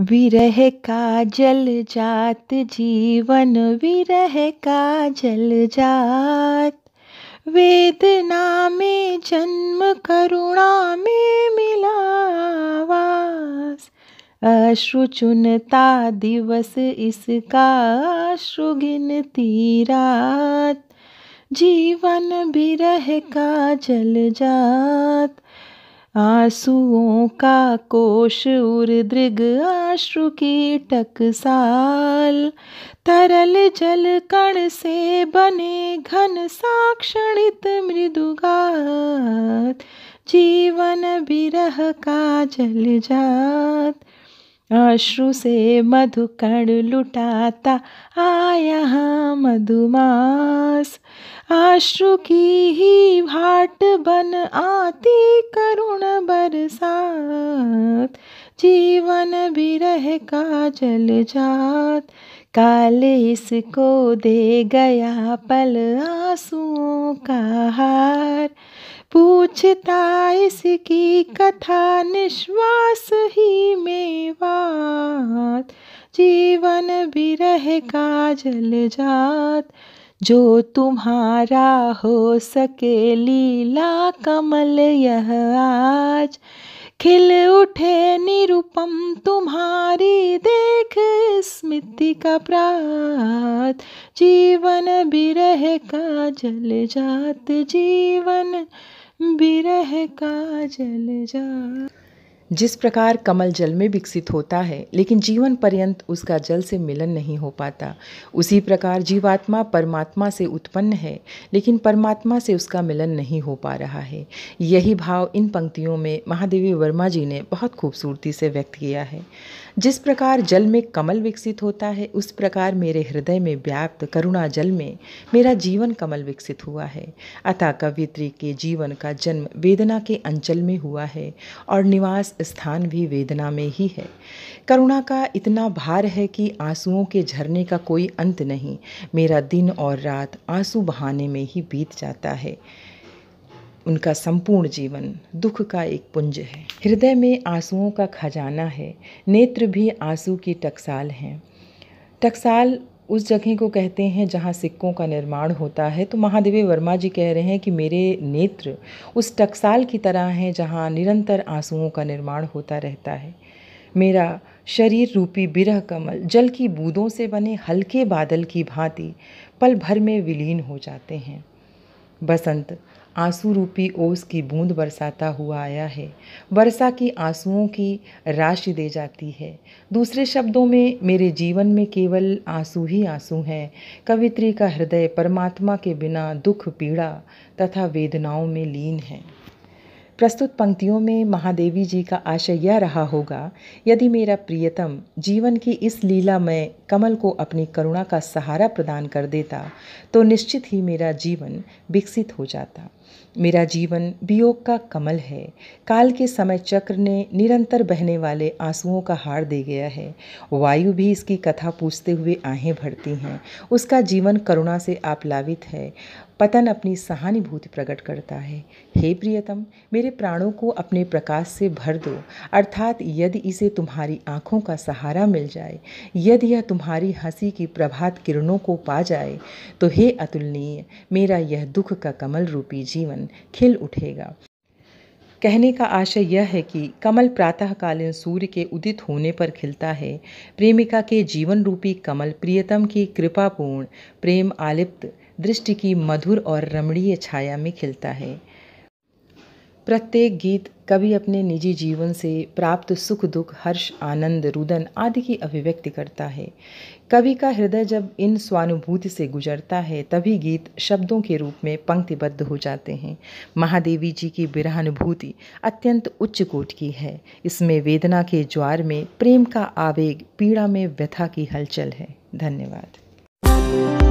विरह का जल जात जीवन विरह का जल जात वेदना में जन्म करुणा में मिलावास अश्रु चुनता दिवस इसका अश्रु गिनती रात जीवन विरह का जल जात आंसुओं का कोश उर्दृग आश्रु की टकसाल तरल जल कण से बने घन साक्षणित मृदुगात जीवन विरह का जल जात आश्रु से मधुकण लुटाता आया मधुमास आश्रु की ही भाट बन आती करुण बरसात जीवन बिरह का जल जात काल इसको दे गया पल आंसुओं का हार पूछता इसकी कथा निश्वास ही मेवात जीवन बिरह का जल जात जो तुम्हारा हो सके लीला कमल यह आज खिल उठे निरुपम तुम्हारी देख स्मृति का प्रात जीवन बिरह का जल जात जीवन बिरह का जल जात जिस प्रकार कमल जल में विकसित होता है लेकिन जीवन पर्यंत उसका जल से मिलन नहीं हो पाता उसी प्रकार जीवात्मा परमात्मा से उत्पन्न है लेकिन परमात्मा से उसका मिलन नहीं हो पा रहा है यही भाव इन पंक्तियों में महादेवी वर्मा जी ने बहुत खूबसूरती से व्यक्त किया है जिस प्रकार जल में कमल विकसित होता है उस प्रकार मेरे हृदय में व्याप्त करुणा जल में मेरा जीवन कमल विकसित हुआ है अतः कवित्री के जीवन का जन्म वेदना के अंचल में हुआ है और निवास स्थान भी वेदना में ही है करुणा का इतना भार है कि आंसुओं के झरने का कोई अंत नहीं मेरा दिन और रात आंसू बहाने में ही बीत जाता है उनका संपूर्ण जीवन दुख का एक पुंज है हृदय में आंसुओं का खजाना है नेत्र भी आंसू की टकसाल हैं टकसाल उस जगह को कहते हैं जहाँ सिक्कों का निर्माण होता है तो महादेवी वर्मा जी कह रहे हैं कि मेरे नेत्र उस टकसाल की तरह हैं जहाँ निरंतर आंसुओं का निर्माण होता रहता है मेरा शरीर रूपी बिरह कमल जल की बूंदों से बने हल्के बादल की भांति पल भर में विलीन हो जाते हैं बसंत आंसू रूपी ओस की बूंद बरसाता हुआ आया है वर्षा की आंसुओं की राशि दे जाती है दूसरे शब्दों में मेरे जीवन में केवल आंसू ही आंसू हैं कवित्री का हृदय परमात्मा के बिना दुख पीड़ा तथा वेदनाओं में लीन है प्रस्तुत पंक्तियों में महादेवी जी का आशय यह रहा होगा यदि मेरा प्रियतम जीवन की इस लीला में कमल को अपनी करुणा का सहारा प्रदान कर देता तो निश्चित ही मेरा जीवन विकसित हो जाता मेरा जीवन वियोग का कमल है काल के समय चक्र ने निरंतर बहने वाले आंसुओं का हार दे गया है वायु भी इसकी कथा पूछते हुए आहें भरती हैं उसका जीवन करुणा से आप्लावित है पतन अपनी सहानुभूति प्रकट करता है हे प्रियतम मेरे प्राणों को अपने प्रकाश से भर दो अर्थात यदि इसे तुम्हारी आँखों का सहारा मिल जाए यदि यह तुम्हारी हंसी की प्रभात किरणों को पा जाए तो हे अतुलनीय मेरा यह दुख का कमल रूपी जीवन खिल उठेगा कहने का आशय यह है कि कमल प्रातःकालीन सूर्य के उदित होने पर खिलता है प्रेमिका के जीवन रूपी कमल प्रियतम की कृपापूर्ण प्रेम आलिप्त दृष्टि की मधुर और रमणीय छाया में खिलता है प्रत्येक गीत कवि अपने निजी जीवन से प्राप्त सुख दुख हर्ष आनंद रुदन आदि की अभिव्यक्ति करता है कवि का हृदय जब इन स्वानुभूति से गुजरता है तभी गीत शब्दों के रूप में पंक्तिबद्ध हो जाते हैं महादेवी जी की बिरहानुभूति अत्यंत उच्च कोट की है इसमें वेदना के ज्वार में प्रेम का आवेग पीड़ा में व्यथा की हलचल है धन्यवाद